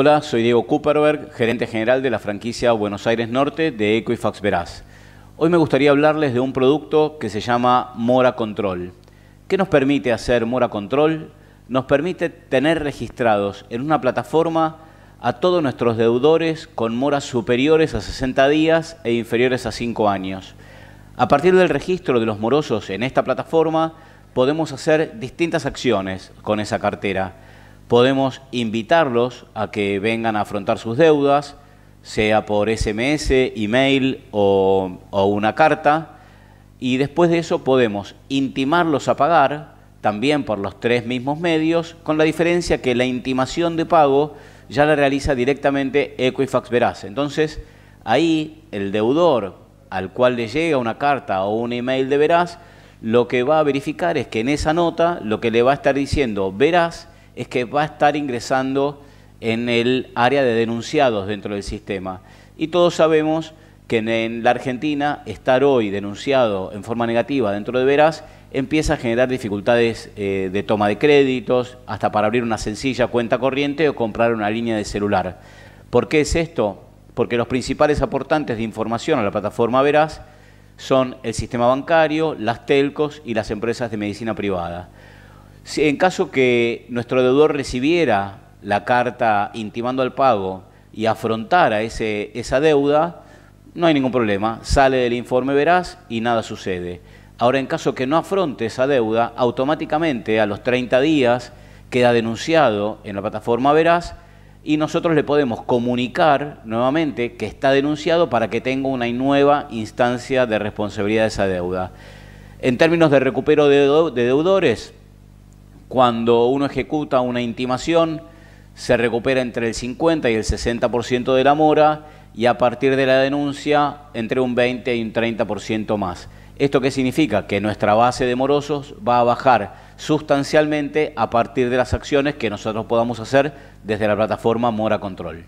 Hola, soy Diego Kuperberg, gerente general de la franquicia Buenos Aires Norte de Equifax Veraz. Hoy me gustaría hablarles de un producto que se llama Mora Control. ¿Qué nos permite hacer Mora Control? Nos permite tener registrados en una plataforma a todos nuestros deudores con moras superiores a 60 días e inferiores a 5 años. A partir del registro de los morosos en esta plataforma, podemos hacer distintas acciones con esa cartera podemos invitarlos a que vengan a afrontar sus deudas, sea por SMS, email o, una carta, y después de eso podemos intimarlos a pagar también por los tres mismos medios, con la diferencia que la intimación de pago ya la realiza directamente Equifax Veraz. Entonces, ahí el deudor al cual le llega una carta o un email de Veraz, lo que va a verificar es que en esa nota lo que le va a estar diciendo Veraz es que va a estar ingresando en el área de denunciados dentro del sistema. Y todos sabemos que en la Argentina estar hoy denunciado en forma negativa dentro de Veras empieza a generar dificultades eh, de toma de créditos, hasta para abrir una sencilla cuenta corriente o comprar una línea de celular. ¿Por qué es esto? Porque los principales aportantes de información a la plataforma Veraz son el sistema bancario, las telcos y las empresas de medicina privada. Si en caso que nuestro deudor recibiera la carta intimando al pago y afrontara ese, esa deuda, no hay ningún problema, sale del informe Verás y nada sucede. Ahora, en caso que no afronte esa deuda, automáticamente a los 30 días queda denunciado en la plataforma veraz y nosotros le podemos comunicar nuevamente que está denunciado para que tenga una nueva instancia de responsabilidad de esa deuda. En términos de recupero de deudores, cuando uno ejecuta una intimación, se recupera entre el 50 y el 60% de la mora y a partir de la denuncia entre un 20 y un 30% más. ¿Esto qué significa? Que nuestra base de morosos va a bajar sustancialmente a partir de las acciones que nosotros podamos hacer desde la plataforma Mora Control.